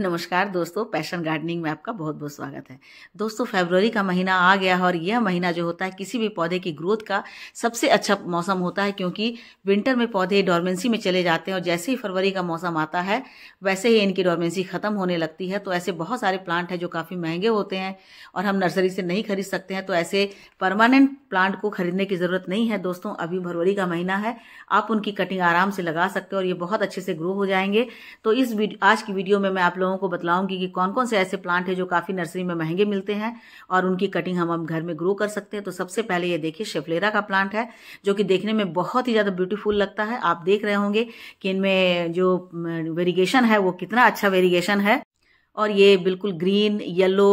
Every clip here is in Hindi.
नमस्कार दोस्तों पैशन गार्डनिंग में आपका बहुत बहुत स्वागत है दोस्तों फरवरी का महीना आ गया है और यह महीना जो होता है किसी भी पौधे की ग्रोथ का सबसे अच्छा मौसम होता है क्योंकि विंटर में पौधे डॉर्मेंसी में चले जाते हैं और जैसे ही फरवरी का मौसम आता है वैसे ही इनकी डोरमेंसी खत्म होने लगती है तो ऐसे बहुत सारे प्लांट हैं जो काफ़ी महंगे होते हैं और हम नर्सरी से नहीं खरीद सकते हैं तो ऐसे परमानेंट प्लांट को खरीदने की ज़रूरत नहीं है दोस्तों अभी फरवरी का महीना है आप उनकी कटिंग आराम से लगा सकते हो और ये बहुत अच्छे से ग्रो हो जाएंगे तो इस आज की वीडियो में मैं आप लोगों को बतलाऊंगी कि कौन कौन से ऐसे प्लांट है जो काफ़ी नर्सरी में महंगे मिलते हैं और उनकी कटिंग हम हम घर में ग्रो कर सकते हैं तो सबसे पहले ये देखिए शेफलेरा का प्लांट है जो कि देखने में बहुत ही ज़्यादा ब्यूटीफुल लगता है आप देख रहे होंगे कि इनमें जो वेरिगेशन है वो कितना अच्छा वेरिगेशन है और ये बिल्कुल ग्रीन येल्लो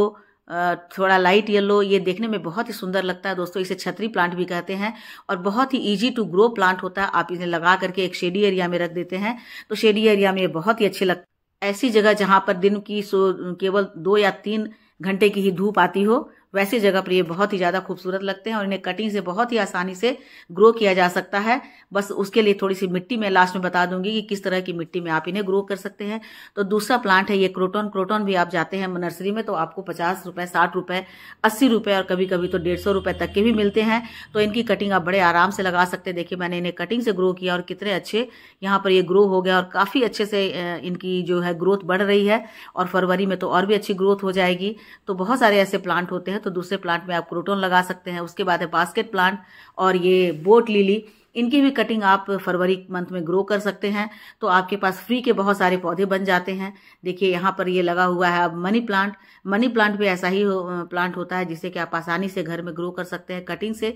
थोड़ा लाइट येलो ये देखने में बहुत ही सुंदर लगता है दोस्तों इसे छतरी प्लांट भी कहते हैं और बहुत ही इजी टू ग्रो प्लांट होता है आप इसे लगा करके एक शेडी एरिया में रख देते हैं तो शेडी एरिया में ये बहुत ही अच्छे लगते ऐसी जगह जहां पर दिन की सो केवल दो या तीन घंटे की ही धूप आती हो वैसी जगह पर ये बहुत ही ज़्यादा खूबसूरत लगते हैं और इन्हें कटिंग से बहुत ही आसानी से ग्रो किया जा सकता है बस उसके लिए थोड़ी सी मिट्टी मैं लास्ट में बता दूंगी कि किस तरह की मिट्टी में आप इन्हें ग्रो कर सकते हैं तो दूसरा प्लांट है ये क्रोटोन क्रोटोन भी आप जाते हैं नर्सरी में तो आपको पचास रुपये साठ रुपये अस्सी रुपये और कभी कभी तो डेढ़ सौ रुपये तक के भी मिलते हैं तो इनकी कटिंग आप बड़े आराम से लगा सकते हैं देखिए मैंने इन्हें कटिंग से ग्रो किया और कितने अच्छे यहाँ पर ये ग्रो हो गया और काफ़ी अच्छे से इनकी जो है ग्रोथ बढ़ रही है और फरवरी में तो और भी अच्छी ग्रोथ हो जाएगी तो बहुत सारे ऐसे प्लांट होते हैं है तो दूसरे प्लांट में आप क्रोटोन लगा सकते हैं उसके बाद है बास्केट प्लांट और ये बोट लिली इनकी भी कटिंग आप फरवरी मंथ में ग्रो कर सकते हैं तो आपके पास फ्री के बहुत सारे पौधे बन जाते हैं देखिए यहाँ पर ये लगा हुआ है अब मनी प्लांट मनी प्लांट भी ऐसा ही हो, प्लांट होता है जिसे कि आप आसानी से घर में ग्रो कर सकते हैं कटिंग से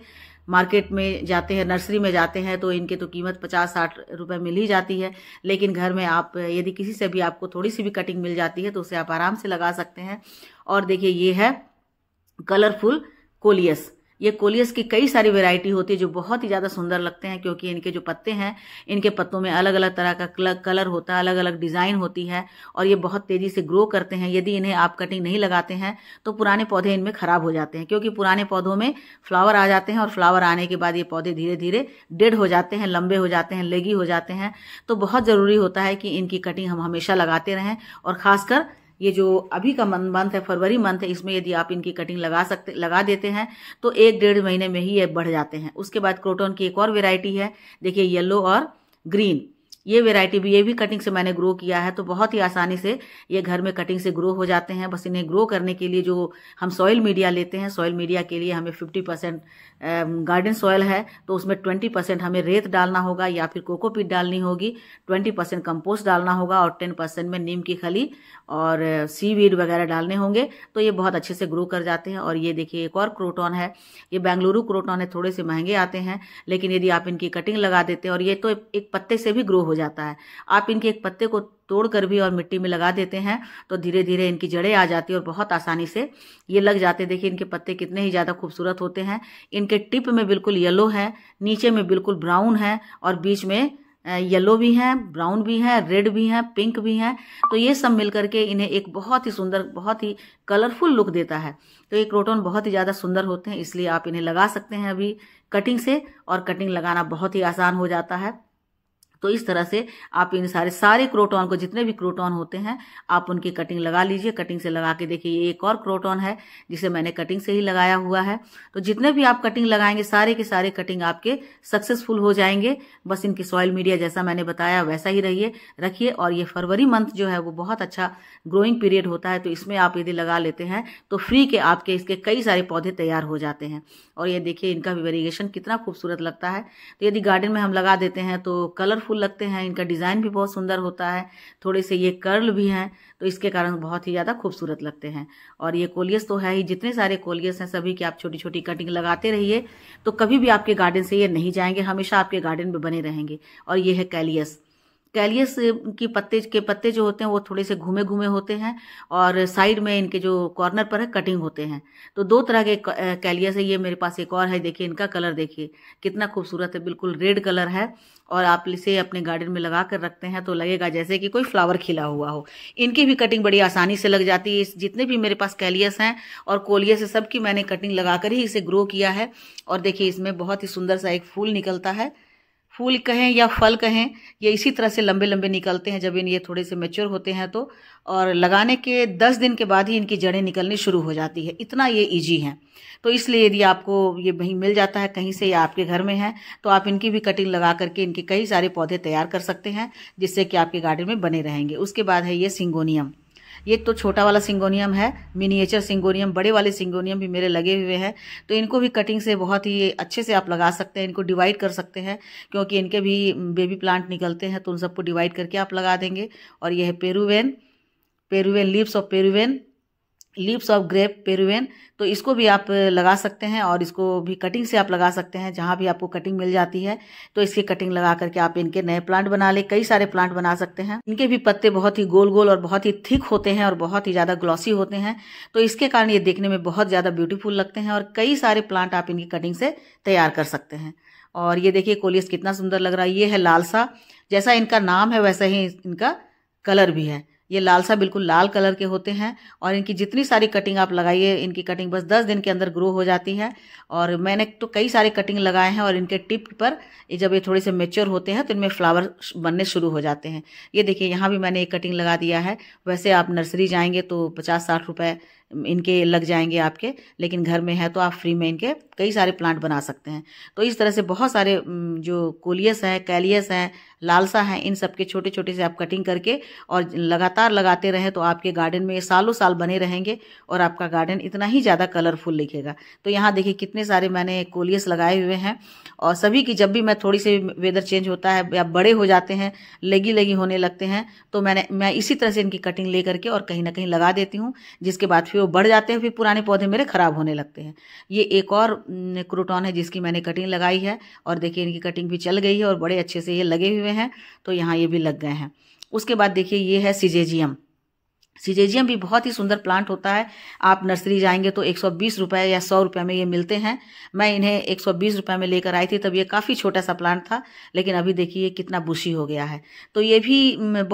मार्केट में जाते हैं नर्सरी में जाते हैं तो इनकी तो कीमत पचास साठ रुपये मिल ही जाती है लेकिन घर में आप यदि किसी से भी आपको थोड़ी सी भी कटिंग मिल जाती है तो उसे आप आराम से लगा सकते हैं और देखिए ये है कलरफुल कोलियस ये कोलियस की कई सारी वैरायटी होती है जो बहुत ही ज़्यादा सुंदर लगते हैं क्योंकि इनके जो पत्ते हैं इनके पत्तों में अलग अलग तरह का कलर होता है अलग अलग डिज़ाइन होती है और ये बहुत तेज़ी से ग्रो करते हैं यदि इन्हें आप कटिंग नहीं लगाते हैं तो पुराने पौधे इनमें ख़राब हो जाते हैं क्योंकि पुराने पौधों में फ्लावर आ जाते हैं और फ्लावर आने के बाद ये पौधे धीरे धीरे डेड हो जाते हैं लंबे हो जाते हैं लेगी हो जाते हैं तो बहुत ज़रूरी होता है कि इनकी कटिंग हम हमेशा लगाते रहें और ख़ासकर ये जो अभी का मंथ है फरवरी मंथ है इसमें यदि आप इनकी कटिंग लगा सकते लगा देते हैं तो एक डेढ़ महीने में ही ये बढ़ जाते हैं उसके बाद क्रोटोन की एक और वेराइटी है देखिए येलो और ग्रीन ये वेराइटी भी ये भी कटिंग से मैंने ग्रो किया है तो बहुत ही आसानी से ये घर में कटिंग से ग्रो हो जाते हैं बस इन्हें ग्रो करने के लिए जो हम सॉइल मीडिया लेते हैं सॉइल मीडिया के लिए हमें 50 परसेंट गार्डन सॉयल है तो उसमें 20 परसेंट हमें रेत डालना होगा या फिर कोकोपीट डालनी होगी 20 परसेंट कम्पोस्ट डालना होगा और 10 परसेंट में नीम की खली और सी वीड वगैरह डालने होंगे तो ये बहुत अच्छे से ग्रो कर जाते हैं और ये देखिए एक और क्रोटॉन है ये बेंगलुरु क्रोटॉन है थोड़े से महंगे आते हैं लेकिन यदि आप इनकी कटिंग लगा देते हैं और ये तो एक पत्ते से भी ग्रो हो जाता है आप इनके एक पत्ते को तोड़कर भी और मिट्टी में लगा देते हैं तो धीरे धीरे इनकी जड़ें आ जाती है और बहुत आसानी से ये लग जाते देखिए इनके पत्ते कितने ही ज़्यादा खूबसूरत होते हैं इनके टिप में बिल्कुल येलो है नीचे में बिल्कुल ब्राउन है और बीच में येलो भी हैं ब्राउन भी हैं रेड भी हैं पिंक भी हैं तो ये सब मिलकर के इन्हें एक बहुत ही सुंदर बहुत ही कलरफुल लुक देता है तो ये क्रोटोन बहुत ही ज़्यादा सुंदर होते हैं इसलिए आप इन्हें लगा सकते हैं अभी कटिंग से और कटिंग लगाना बहुत ही आसान हो जाता है तो इस तरह से आप इन सारे सारे क्रोटॉन को जितने भी क्रोटॉन होते हैं आप उनकी कटिंग लगा लीजिए कटिंग से लगा के देखिए ये एक और क्रोटॉन है जिसे मैंने कटिंग से ही लगाया हुआ है तो जितने भी आप कटिंग लगाएंगे सारे के सारे कटिंग आपके सक्सेसफुल हो जाएंगे बस इनकी सॉयल मीडिया जैसा मैंने बताया वैसा ही रहिए रखिए और ये फरवरी मंथ जो है वो बहुत अच्छा ग्रोइंग पीरियड होता है तो इसमें आप यदि लगा लेते हैं तो फ्री के आपके इसके कई सारे पौधे तैयार हो जाते हैं और ये देखिए इनका वेरिएशन कितना खूबसूरत लगता है तो यदि गार्डन में हम लगा देते हैं तो कलरफुल कलरफुल लगते हैं इनका डिज़ाइन भी बहुत सुंदर होता है थोड़े से ये कर्ल भी हैं तो इसके कारण बहुत ही ज़्यादा खूबसूरत लगते हैं और ये कोलियस तो है ही जितने सारे कोलियस हैं सभी की आप छोटी छोटी कटिंग लगाते रहिए तो कभी भी आपके गार्डन से ये नहीं जाएंगे हमेशा आपके गार्डन में बने रहेंगे और ये है कैलियस कैलियस की पत्ते के पत्ते जो होते हैं वो थोड़े से घूमे घूमे होते हैं और साइड में इनके जो कॉर्नर पर है कटिंग होते हैं तो दो तरह के कैलियस है ये मेरे पास एक और है देखिए इनका कलर देखिए कितना खूबसूरत है बिल्कुल रेड कलर है और आप इसे अपने गार्डन में लगा कर रखते हैं तो लगेगा जैसे कि कोई फ्लावर खिला हुआ हो इनकी भी कटिंग बड़ी आसानी से लग जाती है जितने भी मेरे पास कैलियस हैं और कोलियस है सबकी मैंने कटिंग लगाकर ही इसे ग्रो किया है और देखिए इसमें बहुत ही सुंदर सा एक फूल निकलता है फूल कहें या फल कहें ये इसी तरह से लंबे लंबे निकलते हैं जब इन ये थोड़े से मेच्योर होते हैं तो और लगाने के दस दिन के बाद ही इनकी जड़ें निकलनी शुरू हो जाती है इतना ये ईजी है तो इसलिए यदि आपको ये वहीं मिल जाता है कहीं से या आपके घर में है तो आप इनकी भी कटिंग लगा करके इनके कई सारे पौधे तैयार कर सकते हैं जिससे कि आपके गार्डन में बने रहेंगे उसके बाद है ये सिंगोनियम ये तो छोटा वाला सिंगोनियम है मिनिएचर सिंगोनियम बड़े वाले सिंगोनियम भी मेरे लगे हुए हैं तो इनको भी कटिंग से बहुत ही अच्छे से आप लगा सकते हैं इनको डिवाइड कर सकते हैं क्योंकि इनके भी बेबी प्लांट निकलते हैं तो उन सबको डिवाइड करके आप लगा देंगे और यह है Peruvian Peruvian leaves of Peruvian leaves of grape Peruvian तो इसको भी आप लगा सकते हैं और इसको भी कटिंग से आप लगा सकते हैं जहाँ भी आपको कटिंग मिल जाती है तो इसकी कटिंग लगा करके आप इनके नए प्लांट बना ले कई सारे प्लांट बना सकते हैं इनके भी पत्ते बहुत ही गोल गोल और बहुत ही थिक होते हैं और बहुत ही ज़्यादा ग्लॉसी होते हैं तो इसके कारण ये देखने में बहुत ज़्यादा ब्यूटीफुल लगते हैं और कई सारे प्लांट आप इनकी कटिंग से तैयार कर सकते हैं और ये देखिए कोलियस कितना सुंदर लग रहा है ये है लालसा जैसा इनका नाम है वैसा ही इनका कलर भी है ये लालसा बिल्कुल लाल कलर के होते हैं और इनकी जितनी सारी कटिंग आप लगाइए इनकी कटिंग बस दस दिन के अंदर ग्रो हो जाती है और मैंने तो कई सारे कटिंग लगाए हैं और इनके टिप पर ये जब ये थोड़े से मेच्योर होते हैं तो इनमें फ्लावर बनने शुरू हो जाते हैं ये देखिए यहाँ भी मैंने एक कटिंग लगा दिया है वैसे आप नर्सरी जाएंगे तो पचास साठ रुपये इनके लग जाएंगे आपके लेकिन घर में है तो आप फ्री में इनके कई सारे प्लांट बना सकते हैं तो इस तरह से बहुत सारे जो कोलियस हैं कैलियस हैं लालसा हैं इन सब के छोटे छोटे से आप कटिंग करके और लगातार लगाते रहें तो आपके गार्डन में ये सालों साल बने रहेंगे और आपका गार्डन इतना ही ज़्यादा कलरफुल लिखेगा तो यहाँ देखिए कितने सारे मैंने कोलियस लगाए हुए हैं और सभी की जब भी मैं थोड़ी सी वेदर चेंज होता है या बड़े हो जाते हैं लेगी लेगी होने लगते हैं तो मैंने मैं इसी तरह से इनकी कटिंग ले करके और कहीं ना कहीं लगा देती हूँ जिसके बाद फिर वो बढ़ जाते हैं फिर पुराने पौधे मेरे ख़राब होने लगते हैं ये एक और क्रूटॉन है जिसकी मैंने कटिंग लगाई है और देखिए इनकी कटिंग भी चल गई है और बड़े अच्छे से ये लगे हुए हैं तो यहाँ ये भी लग गए हैं उसके बाद देखिए ये है सिजेजियम सीजेजियम भी बहुत ही सुंदर प्लांट होता है आप नर्सरी जाएंगे तो 120 रुपए या सौ रुपए में ये मिलते हैं मैं इन्हें 120 रुपए में लेकर आई थी तब ये काफ़ी छोटा सा प्लांट था लेकिन अभी देखिए कितना बुशी हो गया है तो ये भी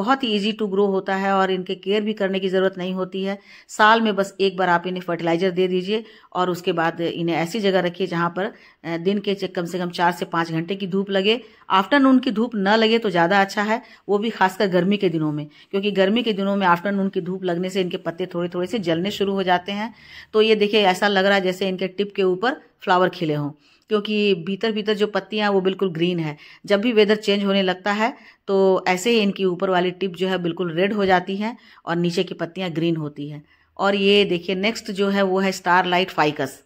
बहुत ही ईजी टू ग्रो होता है और इनके केयर भी करने की ज़रूरत नहीं होती है साल में बस एक बार आप इन्हें फर्टिलाइज़र दे दीजिए और उसके बाद इन्हें ऐसी जगह रखिए जहाँ पर दिन के कम से कम चार से पाँच घंटे की धूप लगे आफ्टरनून की धूप न लगे तो ज़्यादा अच्छा है वो भी खासकर गर्मी के दिनों में क्योंकि गर्मी के दिनों में आफ्टरनून की धूप लगने से इनके पत्ते थोड़े थोड़े से जलने शुरू हो जाते हैं तो ये देखिए ऐसा लग रहा है जैसे इनके टिप के ऊपर फ्लावर खिले हों क्योंकि भीतर भीतर जो पत्तियाँ वो बिल्कुल ग्रीन है जब भी वेदर चेंज होने लगता है तो ऐसे ही इनकी ऊपर वाली टिप जो है बिल्कुल रेड हो जाती है और नीचे की पत्तियाँ ग्रीन होती हैं और ये देखिए नेक्स्ट जो है वो है स्टार लाइट फाइकस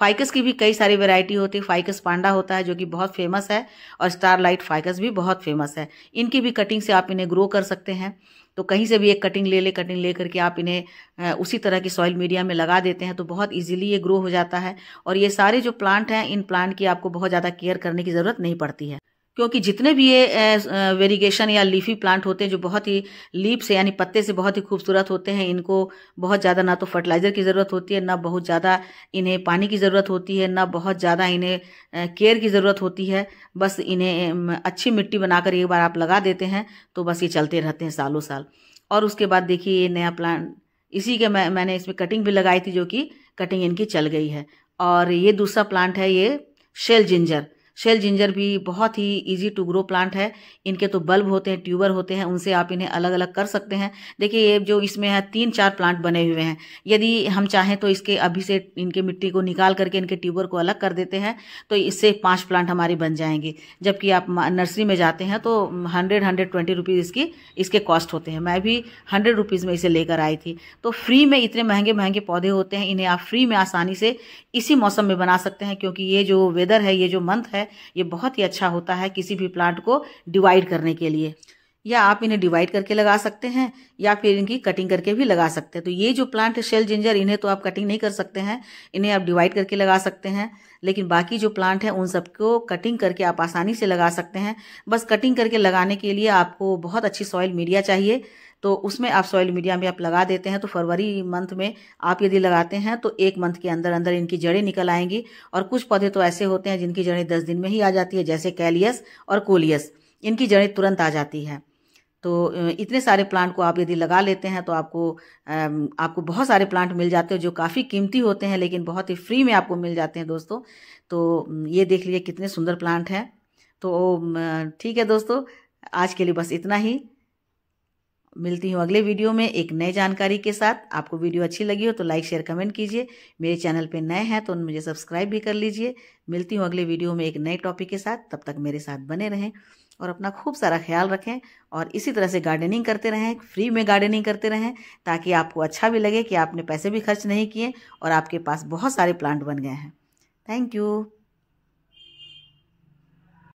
फाइकस की भी कई सारी वैरायटी होती है फाइकस पांडा होता है जो कि बहुत फेमस है और स्टारलाइट फाइकस भी बहुत फेमस है इनकी भी कटिंग से आप इन्हें ग्रो कर सकते हैं तो कहीं से भी एक कटिंग ले ले कटिंग ले करके आप इन्हें उसी तरह की सॉइल मीडिया में लगा देते हैं तो बहुत इजीली ये ग्रो हो जाता है और ये सारे जो प्लांट हैं इन प्लांट की आपको बहुत ज़्यादा केयर करने की ज़रूरत नहीं पड़ती है क्योंकि जितने भी ये वेरिगेशन या लीफी प्लांट होते हैं जो बहुत ही लीप से यानी पत्ते से बहुत ही खूबसूरत होते हैं इनको बहुत ज़्यादा ना तो फर्टिलाइज़र की ज़रूरत होती है ना बहुत ज़्यादा इन्हें पानी की ज़रूरत होती है ना बहुत ज़्यादा इन्हें केयर की ज़रूरत होती है बस इन्हें अच्छी मिट्टी बनाकर एक बार आप लगा देते हैं तो बस ये चलते रहते हैं सालों साल और उसके बाद देखिए ये नया प्लांट इसी के मैं मैंने इसमें कटिंग भी लगाई थी जो कि कटिंग इनकी चल गई है और ये दूसरा प्लांट है ये शेल जिंजर शेल जिंजर भी बहुत ही इजी टू ग्रो प्लांट है इनके तो बल्ब होते हैं ट्यूबर होते हैं उनसे आप इन्हें अलग अलग कर सकते हैं देखिए ये जो इसमें है तीन चार प्लांट बने हुए हैं यदि हम चाहें तो इसके अभी से इनके मिट्टी को निकाल करके इनके ट्यूबर को अलग कर देते हैं तो इससे पाँच प्लांट हमारे बन जाएंगे जबकि आप नर्सरी में जाते हैं तो हंड्रेड हंड्रेड ट्वेंटी रुपीज़ इसकी इसके कॉस्ट होते हैं मैं भी हंड्रेड रुपीज़ में इसे लेकर आई थी तो फ्री में इतने महंगे महंगे पौधे होते हैं इन्हें आप फ्री में आसानी से इसी मौसम में बना सकते हैं क्योंकि ये जो वेदर है ये जो मंथ है ये बहुत ही अच्छा होता है किसी भी प्लांट को डिवाइड करने के लिए या आप इन्हें डिवाइड करके लगा सकते हैं या फिर इनकी कटिंग करके भी लगा सकते हैं तो ये जो प्लांट शेल जिंजर इन्हें तो आप कटिंग नहीं कर सकते हैं इन्हें आप डिवाइड करके लगा सकते हैं लेकिन बाकी जो प्लांट है उन सबको कटिंग करके आप आसानी से लगा सकते हैं बस कटिंग करके लगाने के लिए आपको बहुत अच्छी सॉइल मीडिया चाहिए तो उसमें आप सॉइल मीडिया में आप लगा देते हैं तो फरवरी मंथ में आप यदि लगाते हैं तो एक मंथ के अंदर अंदर इनकी जड़ें निकल आएंगी और कुछ पौधे तो ऐसे होते हैं जिनकी जड़ें दस दिन में ही आ जाती है जैसे कैलियस और कोलियस इनकी जड़ें तुरंत आ जाती हैं तो इतने सारे प्लांट को आप यदि लगा लेते हैं तो आपको आपको बहुत सारे प्लांट मिल जाते हैं जो काफ़ी कीमती होते हैं लेकिन बहुत ही फ्री में आपको मिल जाते हैं दोस्तों तो ये देख लीजिए कितने सुंदर प्लांट हैं तो ठीक है दोस्तों आज के लिए बस इतना ही मिलती हूँ अगले वीडियो में एक नए जानकारी के साथ आपको वीडियो अच्छी लगी हो तो लाइक शेयर कमेंट कीजिए मेरे चैनल पे नए हैं तो मुझे सब्सक्राइब भी कर लीजिए मिलती हूँ अगले वीडियो में एक नए टॉपिक के साथ तब तक मेरे साथ बने रहें और अपना खूब सारा ख्याल रखें और इसी तरह से गार्डनिंग करते रहें फ्री में गार्डनिंग करते रहें ताकि आपको अच्छा भी लगे कि आपने पैसे भी खर्च नहीं किए और आपके पास बहुत सारे प्लांट बन गए हैं थैंक यू